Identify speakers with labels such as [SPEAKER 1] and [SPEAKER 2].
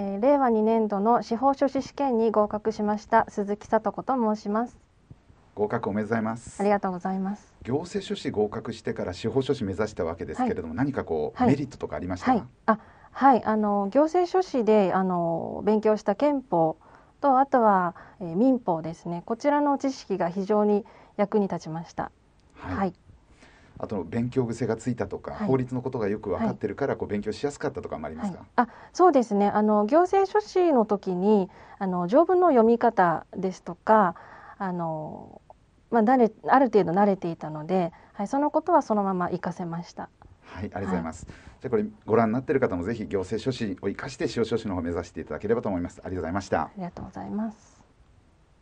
[SPEAKER 1] えー、令和2年度の司法書士試験に合格しました鈴木さと子と申します
[SPEAKER 2] 合格おめでとうございます
[SPEAKER 1] ありがとうございます
[SPEAKER 2] 行政書士合格してから司法書士目指したわけですけれども、はい、何かこう、はい、メリットとかありました、はい、
[SPEAKER 1] あはいあの行政書士であの勉強した憲法とあとは、えー、民法ですねこちらの知識が非常に役に立ちましたはい
[SPEAKER 2] あと勉強癖がついたとか、はい、法律のことがよく分かってるから、こう勉強しやすかったとかもありますか、は
[SPEAKER 1] い、あそうですねあの行政書士の時にあの条文の読み方ですとかあの、まあ、慣れある程度慣れていたので、はい、そのことはそのまま活かせました。
[SPEAKER 2] はい、ありがとうございます。はい、じゃこれご覧になっている方もぜひ行政書士を生かして司法書士の方を目指していただければと思います。ありがとうございました。あ
[SPEAKER 1] りがとうございます。